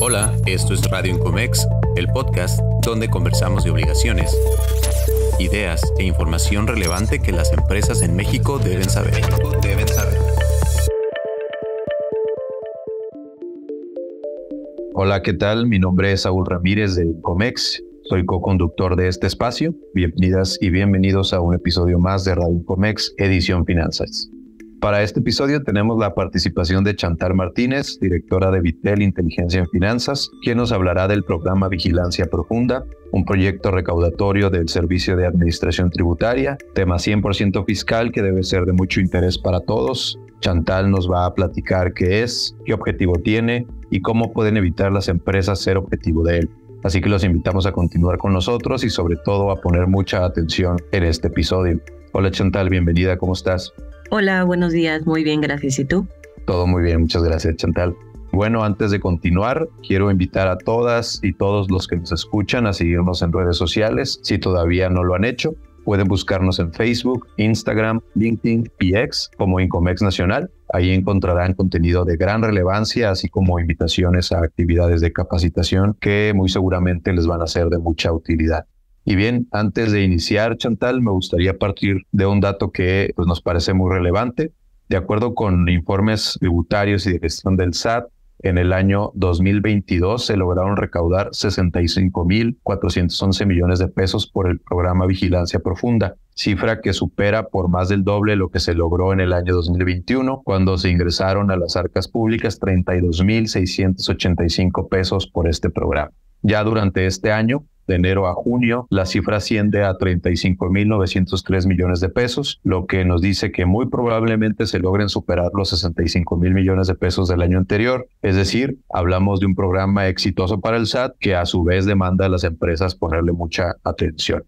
Hola, esto es Radio Incomex, el podcast donde conversamos de obligaciones, ideas e información relevante que las empresas en México deben saber. deben saber. Hola, ¿qué tal? Mi nombre es Saúl Ramírez de Incomex. Soy co-conductor de este espacio. Bienvenidas y bienvenidos a un episodio más de Radio Incomex, edición Finanzas. Para este episodio tenemos la participación de Chantal Martínez, directora de Vitel Inteligencia en Finanzas, quien nos hablará del programa Vigilancia Profunda, un proyecto recaudatorio del Servicio de Administración Tributaria, tema 100% fiscal que debe ser de mucho interés para todos. Chantal nos va a platicar qué es, qué objetivo tiene y cómo pueden evitar las empresas ser objetivo de él. Así que los invitamos a continuar con nosotros y sobre todo a poner mucha atención en este episodio. Hola Chantal, bienvenida, ¿cómo estás? Hola, buenos días. Muy bien, gracias. ¿Y tú? Todo muy bien, muchas gracias, Chantal. Bueno, antes de continuar, quiero invitar a todas y todos los que nos escuchan a seguirnos en redes sociales. Si todavía no lo han hecho, pueden buscarnos en Facebook, Instagram, LinkedIn PX como Incomex Nacional. Ahí encontrarán contenido de gran relevancia, así como invitaciones a actividades de capacitación que muy seguramente les van a ser de mucha utilidad. Y bien, antes de iniciar, Chantal, me gustaría partir de un dato que pues, nos parece muy relevante. De acuerdo con informes tributarios y de gestión del SAT, en el año 2022 se lograron recaudar 65.411 millones de pesos por el programa Vigilancia Profunda, cifra que supera por más del doble lo que se logró en el año 2021, cuando se ingresaron a las arcas públicas 32.685 pesos por este programa. Ya durante este año, de enero a junio, la cifra asciende a 35.903 millones de pesos, lo que nos dice que muy probablemente se logren superar los $65,000 millones de pesos del año anterior. Es decir, hablamos de un programa exitoso para el SAT que a su vez demanda a las empresas ponerle mucha atención.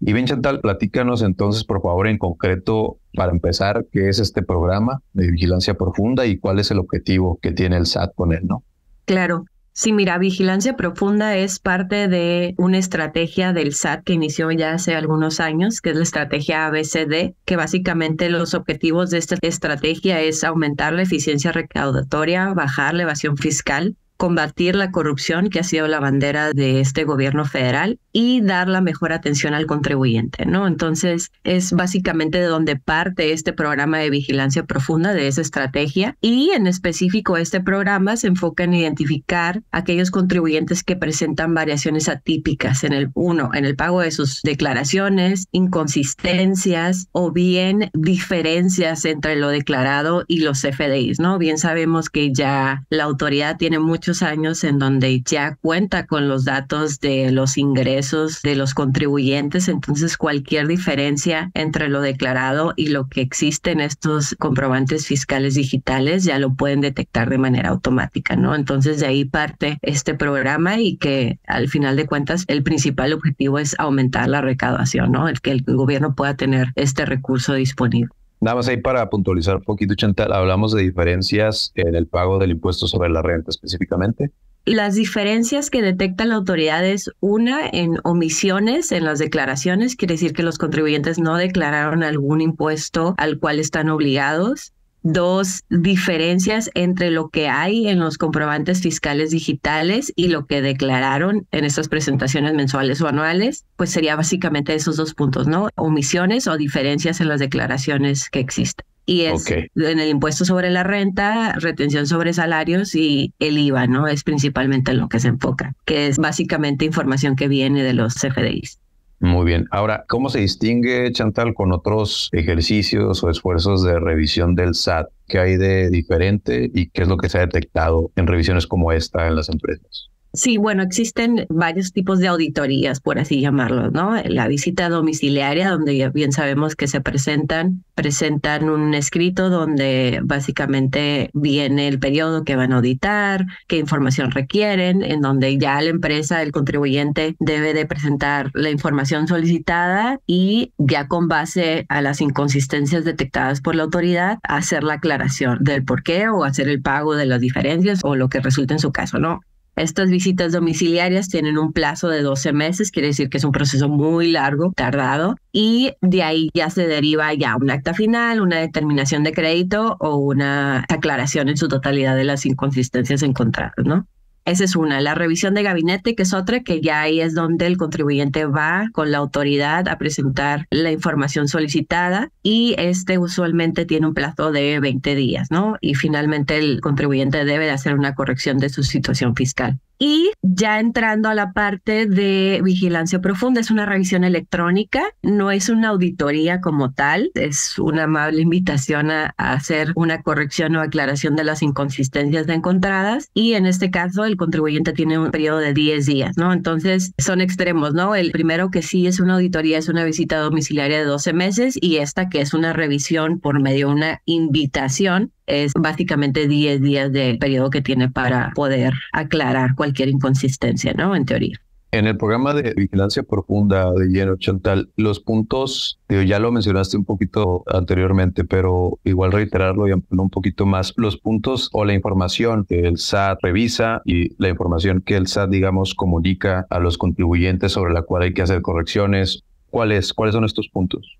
Y bien, Chantal, platícanos entonces, por favor, en concreto, para empezar, qué es este programa de vigilancia profunda y cuál es el objetivo que tiene el SAT con él, ¿no? Claro, Sí, mira, vigilancia profunda es parte de una estrategia del SAT que inició ya hace algunos años, que es la estrategia ABCD, que básicamente los objetivos de esta estrategia es aumentar la eficiencia recaudatoria, bajar la evasión fiscal, combatir la corrupción, que ha sido la bandera de este gobierno federal, y dar la mejor atención al contribuyente, ¿no? Entonces, es básicamente de donde parte este programa de vigilancia profunda, de esa estrategia, y en específico este programa se enfoca en identificar aquellos contribuyentes que presentan variaciones atípicas en el, uno, en el pago de sus declaraciones, inconsistencias o bien diferencias entre lo declarado y los FDIs, ¿no? Bien sabemos que ya la autoridad tiene mucho años en donde ya cuenta con los datos de los ingresos de los contribuyentes, entonces cualquier diferencia entre lo declarado y lo que existe en estos comprobantes fiscales digitales ya lo pueden detectar de manera automática, ¿no? Entonces de ahí parte este programa y que al final de cuentas el principal objetivo es aumentar la recaudación, ¿no? El que el gobierno pueda tener este recurso disponible. Nada más ahí para puntualizar un poquito, Chantal, hablamos de diferencias en el pago del impuesto sobre la renta específicamente. Las diferencias que detecta la autoridad es una en omisiones en las declaraciones, quiere decir que los contribuyentes no declararon algún impuesto al cual están obligados dos diferencias entre lo que hay en los comprobantes fiscales digitales y lo que declararon en estas presentaciones mensuales o anuales, pues sería básicamente esos dos puntos, ¿no? Omisiones o diferencias en las declaraciones que existen. Y es en el impuesto sobre la renta, retención sobre salarios y el IVA, ¿no? Es principalmente en lo que se enfoca, que es básicamente información que viene de los CFDIs. Muy bien. Ahora, ¿cómo se distingue, Chantal, con otros ejercicios o esfuerzos de revisión del SAT? ¿Qué hay de diferente y qué es lo que se ha detectado en revisiones como esta en las empresas? Sí, bueno, existen varios tipos de auditorías, por así llamarlo, ¿no? La visita domiciliaria, donde ya bien sabemos que se presentan, presentan un escrito donde básicamente viene el periodo que van a auditar, qué información requieren, en donde ya la empresa, el contribuyente debe de presentar la información solicitada y ya con base a las inconsistencias detectadas por la autoridad, hacer la aclaración del por qué o hacer el pago de las diferencias o lo que resulte en su caso, ¿no? Estas visitas domiciliarias tienen un plazo de 12 meses, quiere decir que es un proceso muy largo, tardado, y de ahí ya se deriva ya un acta final, una determinación de crédito o una aclaración en su totalidad de las inconsistencias encontradas, ¿no? Esa es una, la revisión de gabinete, que es otra, que ya ahí es donde el contribuyente va con la autoridad a presentar la información solicitada y este usualmente tiene un plazo de 20 días, ¿no? Y finalmente el contribuyente debe de hacer una corrección de su situación fiscal. Y ya entrando a la parte de vigilancia profunda, es una revisión electrónica, no es una auditoría como tal, es una amable invitación a, hacer una corrección o aclaración de las inconsistencias encontradas y en este caso el contribuyente tiene un periodo de 10 días, ¿no? Entonces son extremos, ¿no? El primero que sí es una auditoría es una visita domiciliaria de 12 meses y esta que es una revisión por medio de una invitación es básicamente 10 días del periodo que tiene para poder aclarar cualquier inconsistencia, ¿no? En teoría. En el programa de vigilancia profunda de lleno Chantal, los puntos, digo, ya lo mencionaste un poquito anteriormente, pero igual reiterarlo y un poquito más, los puntos o la información que el SAT revisa y la información que el SAT, digamos, comunica a los contribuyentes sobre la cual hay que hacer correcciones, ¿cuáles, cuáles son estos puntos?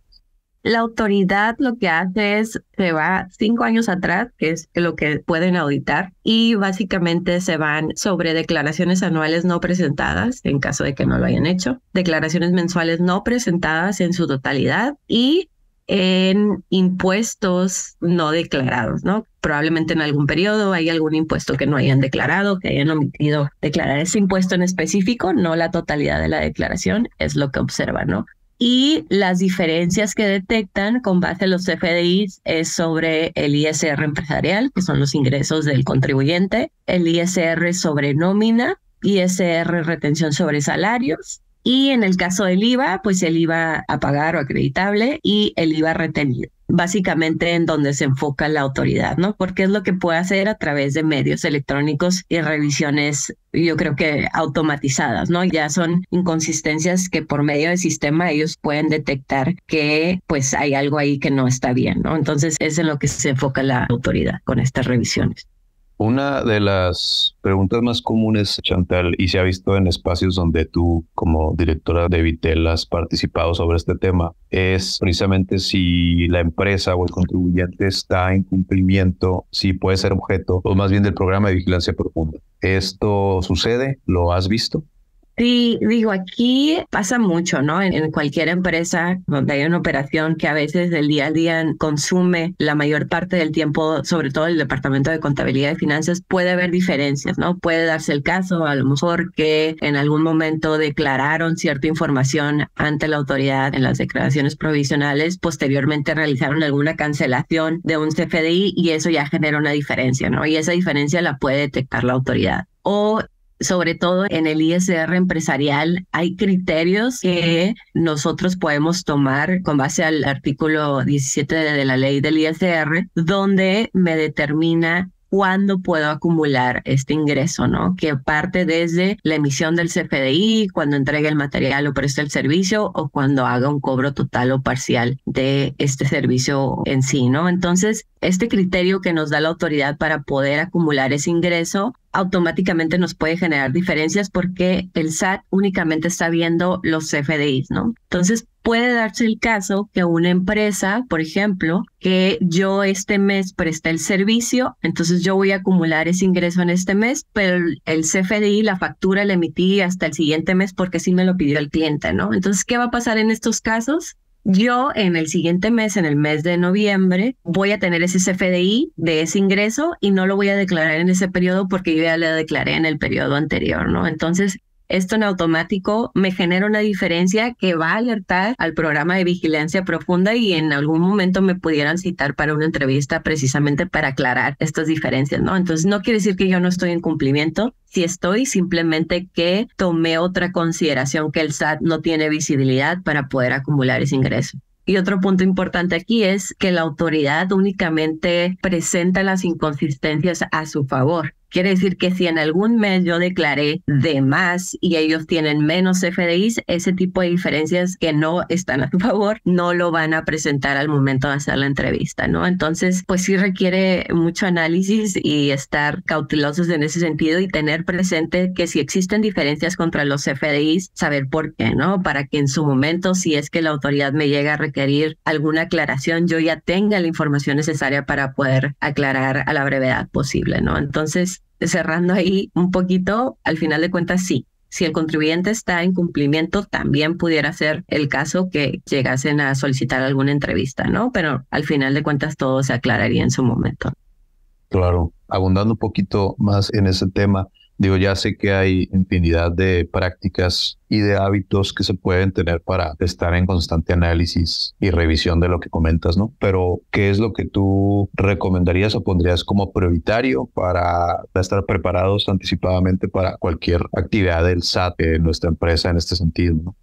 La autoridad lo que hace es se va cinco años atrás, que es lo que pueden auditar, y básicamente se van sobre declaraciones anuales no presentadas, en caso de que no lo hayan hecho, declaraciones mensuales no presentadas en su totalidad y en impuestos no declarados, ¿no? Probablemente en algún periodo hay algún impuesto que no hayan declarado, que hayan omitido declarar ese impuesto en específico, no la totalidad de la declaración, es lo que observa, ¿no? y las diferencias que detectan con base a los CFDIs es sobre el ISR empresarial, que son los ingresos del contribuyente, el ISR sobre nómina, ISR retención sobre salarios y en el caso del IVA, pues el IVA a pagar o acreditable y el IVA retenido básicamente en donde se enfoca la autoridad, ¿no? Porque es lo que puede hacer a través de medios electrónicos y revisiones, yo creo que automatizadas, ¿no? Ya son inconsistencias que por medio del sistema ellos pueden detectar que pues hay algo ahí que no está bien, ¿no? Entonces es en lo que se enfoca la autoridad con estas revisiones. Una de las preguntas más comunes, Chantal, y se ha visto en espacios donde tú como directora de Vitel has participado sobre este tema, es precisamente si la empresa o el contribuyente está en cumplimiento, si puede ser objeto, o más bien del programa de vigilancia profunda. ¿Esto sucede? ¿Lo has visto? Sí, digo, aquí pasa mucho, ¿no? En, cualquier empresa donde hay una operación que a veces del día al día consume la mayor parte del tiempo, sobre todo el departamento de contabilidad y finanzas, puede haber diferencias, ¿no? Puede darse el caso, a lo mejor que en algún momento declararon cierta información ante la autoridad en las declaraciones provisionales, posteriormente realizaron alguna cancelación de un CFDI y eso ya genera una diferencia, ¿no? Y esa diferencia la puede detectar la autoridad o sobre todo en el ISR empresarial, hay criterios que nosotros podemos tomar con base al artículo 17 de la ley del ISR, donde me determina cuándo puedo acumular este ingreso, ¿no? Que parte desde la emisión del CFDI, cuando entregue el material o preste el servicio o cuando haga un cobro total o parcial de este servicio en sí, ¿no? Entonces, este criterio que nos da la autoridad para poder acumular ese ingreso automáticamente nos puede generar diferencias porque el SAT únicamente está viendo los CFDIs, ¿no? Entonces, puede darse el caso que una empresa, por ejemplo, que yo este mes presté el servicio, entonces yo voy a acumular ese ingreso en este mes, pero el CFDI, la factura la emití hasta el siguiente mes porque sí me lo pidió el cliente, ¿no? Entonces, ¿qué va a pasar en estos casos? Yo en el siguiente mes, en el mes de noviembre, voy a tener ese CFDI de ese ingreso y no lo voy a declarar en ese periodo porque yo ya lo declaré en el periodo anterior, ¿no? Entonces, esto en automático me genera una diferencia que va a alertar al programa de vigilancia profunda y en algún momento me pudieran citar para una entrevista precisamente para aclarar estas diferencias, ¿no? Entonces no quiere decir que yo no estoy en cumplimiento, si estoy, simplemente que tomé otra consideración que el SAT no tiene visibilidad para poder acumular ese ingreso. Y otro punto importante aquí es que la autoridad únicamente presenta las inconsistencias a su favor. Quiere decir que si en algún mes yo declaré de más y ellos tienen menos CFDIs, ese tipo de diferencias que no están a su favor no lo van a presentar al momento de hacer la entrevista, ¿no? Entonces, pues sí requiere mucho análisis y estar cautelosos en ese sentido y tener presente que si existen diferencias contra los CFDIs, saber por qué, ¿no? Para que en su momento, si es que la autoridad me llega a requerir alguna aclaración, yo ya tenga la información necesaria para poder aclarar a la brevedad posible, ¿no? Entonces, cerrando ahí un poquito, al final de cuentas sí, si el contribuyente está en cumplimiento, también pudiera ser el caso que llegasen a solicitar alguna entrevista, ¿no? Pero al final de cuentas todo se aclararía en su momento. Claro, abundando un poquito más en ese tema, Digo, ya sé que hay infinidad de prácticas y de hábitos que se pueden tener para estar en constante análisis y revisión de lo que comentas, ¿no? Pero, ¿qué es lo que tú recomendarías o pondrías como prioritario para estar preparados anticipadamente para cualquier actividad del SAT en nuestra empresa en este sentido, ¿no?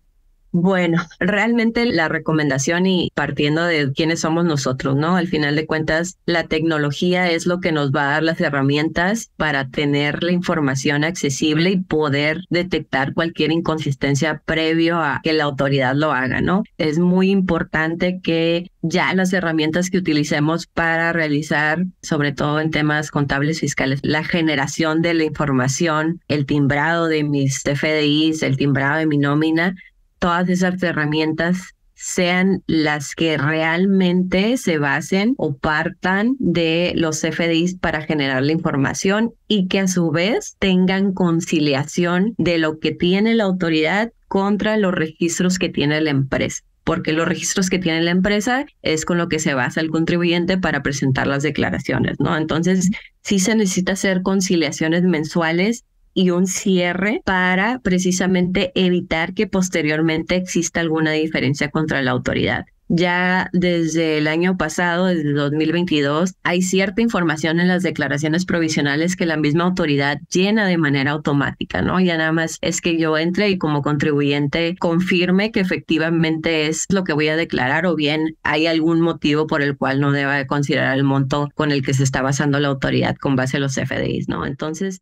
Bueno, realmente la recomendación y partiendo de quiénes somos nosotros, ¿no? Al final de cuentas, la tecnología es lo que nos va a dar las herramientas para tener la información accesible y poder detectar cualquier inconsistencia previo a que la autoridad lo haga, ¿no? Es muy importante que ya las herramientas que utilicemos para realizar, sobre todo en temas contables fiscales, la generación de la información, el timbrado de mis FDIs, el timbrado de mi nómina, todas esas herramientas sean las que realmente se basen o partan de los FDIs para generar la información y que a su vez tengan conciliación de lo que tiene la autoridad contra los registros que tiene la empresa porque los registros que tiene la empresa es con lo que se basa el contribuyente para presentar las declaraciones, ¿no? Entonces, sí se necesita hacer conciliaciones mensuales y un cierre para precisamente evitar que posteriormente exista alguna diferencia contra la autoridad. Ya desde el año pasado, desde 2022, hay cierta información en las declaraciones provisionales que la misma autoridad llena de manera automática, ¿no? Ya nada más es que yo entre y como contribuyente confirme que efectivamente es lo que voy a declarar o bien hay algún motivo por el cual no deba considerar el monto con el que se está basando la autoridad con base a los FDIs, ¿no? Entonces,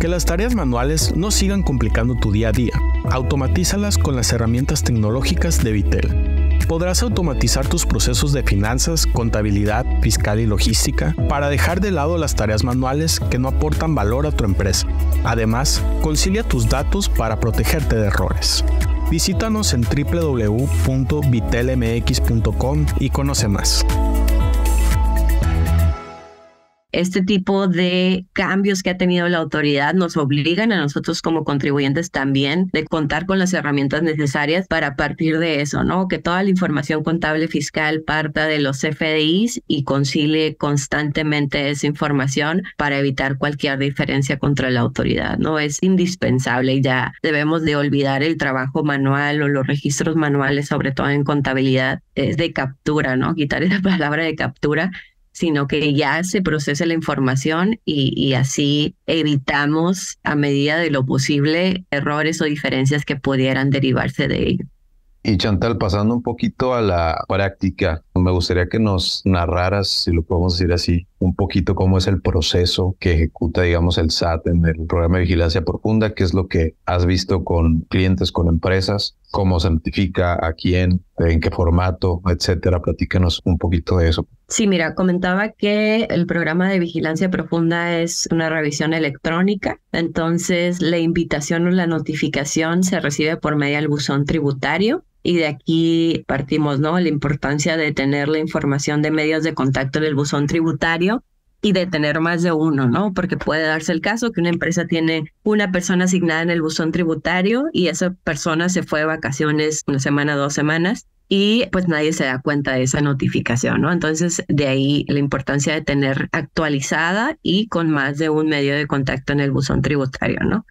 Que las tareas manuales no sigan complicando tu día a día. Automatízalas con las herramientas tecnológicas de Vitel. Podrás automatizar tus procesos de finanzas, contabilidad, fiscal y logística para dejar de lado las tareas manuales que no aportan valor a tu empresa. Además, concilia tus datos para protegerte de errores. Visítanos en www.vitelmx.com y conoce más este tipo de cambios que ha tenido la autoridad nos obligan a nosotros como contribuyentes también de contar con las herramientas necesarias para partir de eso, ¿no? Que toda la información contable fiscal parta de los FDIs y concilie constantemente esa información para evitar cualquier diferencia contra la autoridad, ¿no? Es indispensable y ya debemos de olvidar el trabajo manual o los registros manuales, sobre todo en contabilidad, es eh, de captura, ¿no? Quitar esa palabra de captura sino que ya se procese la información y, y, así evitamos a medida de lo posible errores o diferencias que pudieran derivarse de ello. Y Chantal, pasando un poquito a la práctica, me gustaría que nos narraras, si lo podemos decir así, un poquito cómo es el proceso que ejecuta, digamos, el SAT en el programa de vigilancia profunda, qué es lo que has visto con clientes, con empresas, cómo se notifica, a quién, en qué formato, etcétera. Platícanos un poquito de eso. Sí, mira, comentaba que el programa de vigilancia profunda es una revisión electrónica, entonces la invitación o la notificación se recibe por medio del buzón tributario y de aquí partimos, ¿no? La importancia de tener la información de medios de contacto en el buzón tributario y de tener más de uno, ¿no? Porque puede darse el caso que una empresa tiene una persona asignada en el buzón tributario y esa persona se fue de vacaciones una semana, dos semanas y pues nadie se da cuenta de esa notificación, ¿no? Entonces, de ahí la importancia de tener actualizada y con más de un medio de contacto en el buzón tributario, ¿no?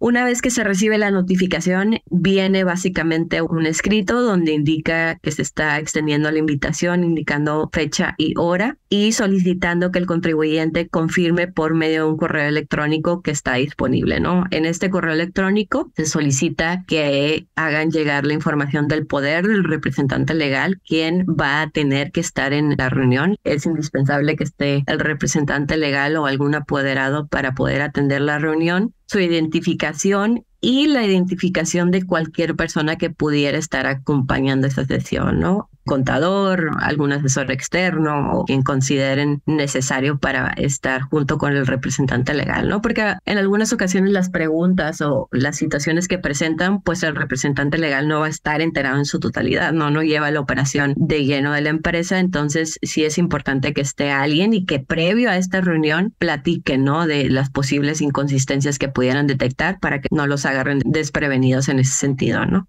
Una vez que se recibe la notificación, viene básicamente un escrito donde indica que se está extendiendo la invitación, indicando fecha y hora y solicitando que el contribuyente confirme por medio de un correo electrónico que está disponible, En este correo electrónico se solicita que hagan llegar la información del poder del representante legal, quien va a tener que estar en la reunión. Es indispensable que esté el representante legal o algún apoderado para poder atender la reunión su identificación y la identificación de cualquier persona que pudiera estar acompañando esa sesión, ¿no? contador, algún asesor externo o quien consideren necesario para estar junto con el representante legal, ¿no? Porque en algunas ocasiones las preguntas o las situaciones que presentan, pues el representante legal no va a estar enterado en su totalidad, ¿no? No lleva la operación de lleno de la empresa, entonces sí es importante que esté alguien y que previo a esta reunión platique, ¿no? De las posibles inconsistencias que pudieran detectar para que no los agarren desprevenidos en ese sentido, ¿no?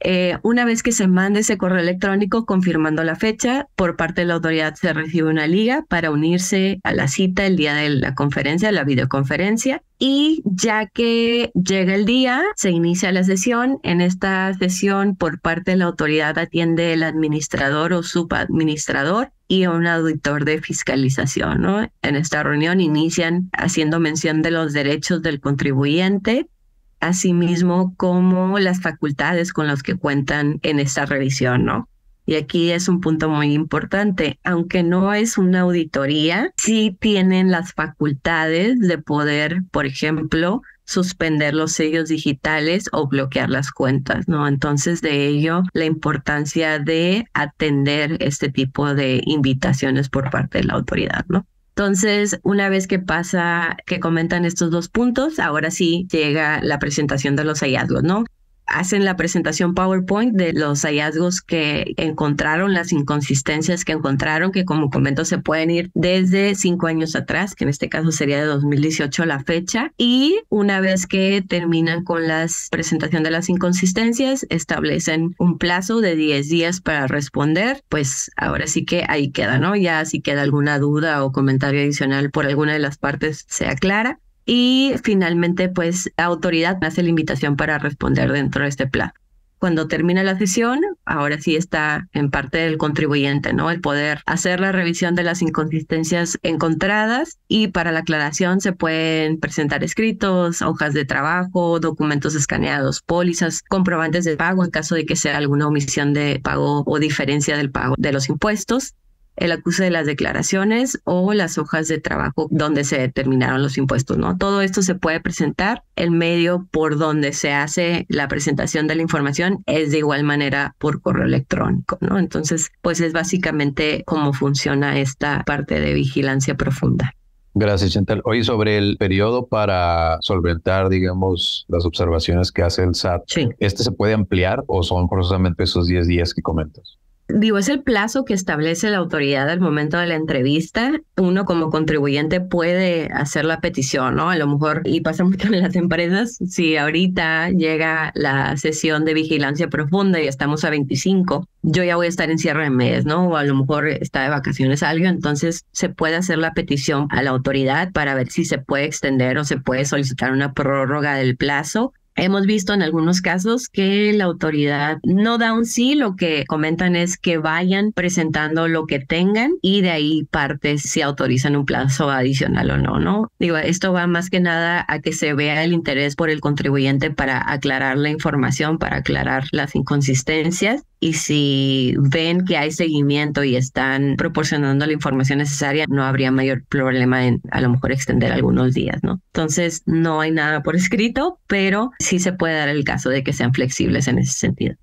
Eh, una vez que se mande ese correo electrónico confirmando la fecha, por parte de la autoridad se recibe una liga para unirse a la cita el día de la conferencia, la videoconferencia. Y ya que llega el día, se inicia la sesión. En esta sesión, por parte de la autoridad, atiende el administrador o subadministrador y un auditor de fiscalización. En esta reunión inician haciendo mención de los derechos del contribuyente asimismo como las facultades con las que cuentan en esta revisión, ¿no? Y aquí es un punto muy importante, aunque no es una auditoría, sí tienen las facultades de poder, por ejemplo, suspender los sellos digitales o bloquear las cuentas, ¿no? Entonces, de ello, la importancia de atender este tipo de invitaciones por parte de la autoridad, ¿no? Entonces, una vez que pasa, que comentan estos dos puntos, ahora sí llega la presentación de los hallazgos, ¿no? hacen la presentación PowerPoint de los hallazgos que encontraron, las inconsistencias que encontraron, que como comento se pueden ir desde cinco años atrás, que en este caso sería de 2018 la fecha, y una vez que terminan con la presentación de las inconsistencias, establecen un plazo de 10 días para responder, pues ahora sí que ahí queda, ¿no? Ya si queda alguna duda o comentario adicional por alguna de las partes sea clara. Y finalmente, pues, la autoridad hace la invitación para responder dentro de este plan. Cuando termina la sesión, ahora sí está en parte del contribuyente, ¿no? El poder hacer la revisión de las inconsistencias encontradas y para la aclaración se pueden presentar escritos, hojas de trabajo, documentos escaneados, pólizas, comprobantes de pago en caso de que sea alguna omisión de pago o diferencia del pago de los impuestos el acuse de las declaraciones o las hojas de trabajo donde se determinaron los impuestos, ¿no? Todo esto se puede presentar, el medio por donde se hace la presentación de la información es de igual manera por correo electrónico, ¿no? Entonces, pues es básicamente cómo funciona esta parte de vigilancia profunda. Gracias, Chantal. Hoy sobre el periodo para solventar, digamos, las observaciones que hace el SAT. ¿Este se puede ampliar o son precisamente esos 10 días que comentas? Digo, es el plazo que establece la autoridad al momento de la entrevista. Uno como contribuyente puede hacer la petición, ¿no? A lo mejor, y pasa mucho en las empresas, si ahorita llega la sesión de vigilancia profunda y estamos a 25, yo ya voy a estar en cierre de mes, ¿no? O a lo mejor está de vacaciones algo, entonces se puede hacer la petición a la autoridad para ver si se puede extender o se puede solicitar una prórroga del plazo Hemos visto en algunos casos que la autoridad no da un sí, lo que comentan es que vayan presentando lo que tengan y de ahí parte si autorizan un plazo adicional o no, ¿no? Digo, esto va más que nada a que se vea el interés por el contribuyente para aclarar la información, para aclarar las inconsistencias y si ven que hay seguimiento y están proporcionando la información necesaria, no habría mayor problema en a lo mejor extender algunos días, ¿no? Entonces, no hay nada por escrito, pero sí se puede dar el caso de que sean flexibles en ese sentido.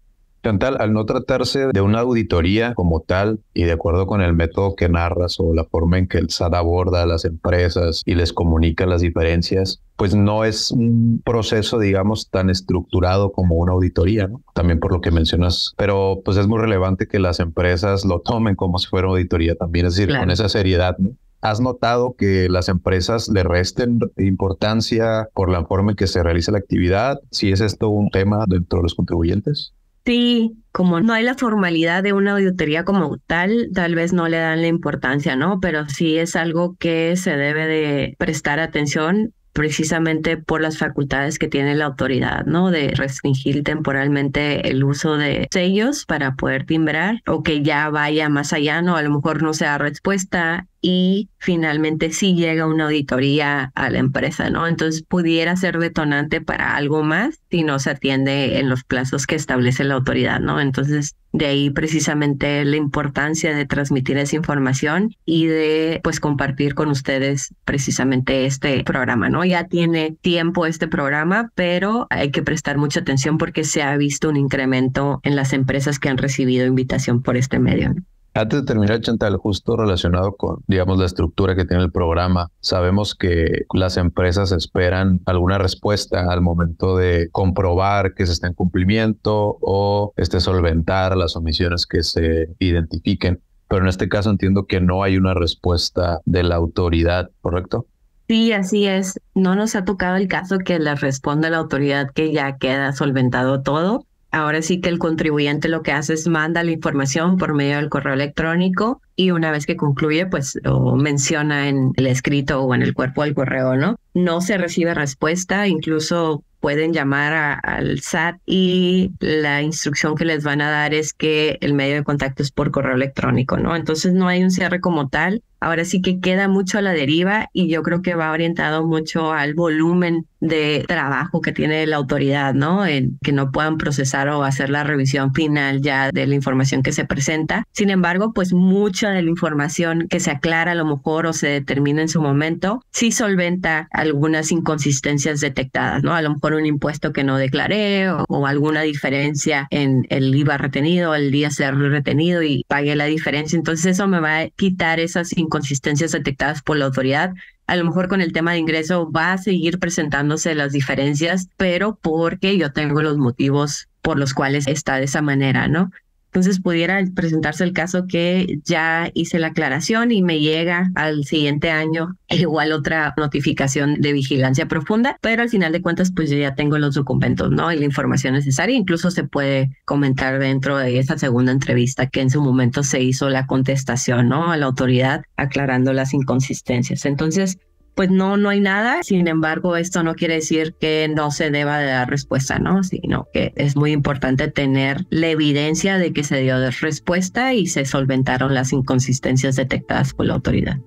Chantal, al no tratarse de una auditoría como tal y de acuerdo con el método que narras o la forma en que el SAT aborda a las empresas y les comunica las diferencias, pues no es un proceso, digamos, tan estructurado como una auditoría, También por lo que mencionas, pero pues es muy relevante que las empresas lo tomen como si fuera una auditoría también, es decir, con esa seriedad, ¿Has notado que las empresas le resten importancia por la forma en que se realiza la actividad? Si es esto un tema dentro de los contribuyentes. Sí, como no hay la formalidad de una auditoría como tal, tal vez no le dan la importancia, ¿no? Pero sí es algo que se debe de prestar atención precisamente por las facultades que tiene la autoridad, ¿no? De restringir temporalmente el uso de sellos para poder timbrar o que ya vaya más allá, ¿no? A lo mejor no sea respuesta y finalmente sí llega una auditoría a la empresa, ¿no? Entonces pudiera ser detonante para algo más si no se atiende en los plazos que establece la autoridad, ¿no? Entonces de ahí precisamente la importancia de transmitir esa información y de pues compartir con ustedes precisamente este programa, ¿no? Ya tiene tiempo este programa, pero hay que prestar mucha atención porque se ha visto un incremento en las empresas que han recibido invitación por este medio. Antes de terminar, Chantal, justo relacionado con, digamos, la estructura que tiene el programa, sabemos que las empresas esperan alguna respuesta al momento de comprobar que se está en cumplimiento o este, solventar las omisiones que se identifiquen. Pero en este caso entiendo que no hay una respuesta de la autoridad, ¿correcto? Sí, así es. No nos ha tocado el caso que le responda la autoridad que ya queda solventado todo Ahora sí que el contribuyente lo que hace es manda la información por medio del correo electrónico y una vez que concluye, pues lo menciona en el escrito o en el cuerpo del correo, ¿no? No se recibe respuesta, incluso pueden llamar al SAT y la instrucción que les van a dar es que el medio de contacto es por correo electrónico, ¿no? Entonces no hay un cierre como tal. Ahora sí que queda mucho a la deriva y yo creo que va orientado mucho al volumen de trabajo que tiene la autoridad, ¿no? que no puedan procesar o hacer la revisión final ya de la información que se presenta. Sin embargo, pues mucho de la información que se aclara a lo mejor o se determina en su momento, sí solventa algunas inconsistencias detectadas, ¿no? A lo mejor un impuesto que no declaré o, alguna diferencia en el IVA retenido, el día ser retenido y pagué la diferencia. Entonces eso me va a quitar esas inconsistencias detectadas por la autoridad a lo mejor con el tema de ingreso va a seguir presentándose las diferencias, pero porque yo tengo los motivos por los cuales está de esa manera, ¿no? Entonces pudiera presentarse el caso que ya hice la aclaración y me llega al siguiente año igual otra notificación de vigilancia profunda, pero al final de cuentas pues yo ya tengo los documentos, ¿no? Y la información necesaria, incluso se puede comentar dentro de esa segunda entrevista que en su momento se hizo la contestación, ¿no? A la autoridad aclarando las inconsistencias. Entonces, pues no, no hay nada. Sin embargo, esto no quiere decir que no se deba de dar respuesta, ¿no? Sino que es muy importante tener la evidencia de que se dio respuesta y se solventaron las inconsistencias detectadas por la autoridad.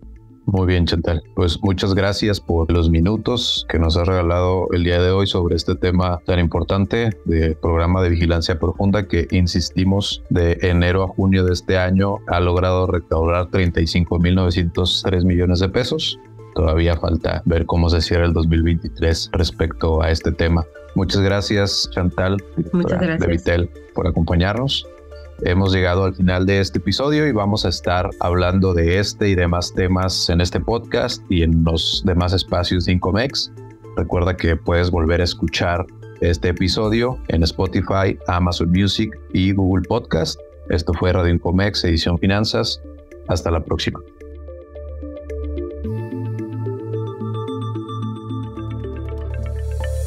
Muy bien, Chantal. Pues muchas gracias por los minutos que nos ha regalado el día de hoy sobre este tema tan importante del programa de vigilancia profunda que, insistimos, de enero a junio de este año ha logrado recaudar 35.903 millones de pesos. Todavía falta ver cómo se cierra el 2023 respecto a este tema. Muchas gracias, Chantal, de Vitel, por acompañarnos. Hemos llegado al final de este episodio y vamos a estar hablando de este y demás temas en este podcast y en los demás espacios de Incomex. Recuerda que puedes volver a escuchar este episodio en Spotify, Amazon Music y Google Podcast. Esto fue Radio Incomex, edición Finanzas. Hasta la próxima.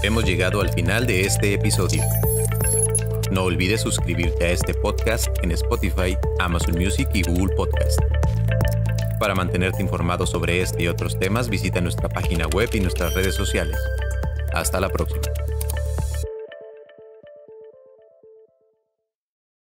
Hemos llegado al final de este episodio. No olvides suscribirte a este podcast en Spotify, Amazon Music y Google Podcast. Para mantenerte informado sobre este y otros temas, visita nuestra página web y nuestras redes sociales. Hasta la próxima.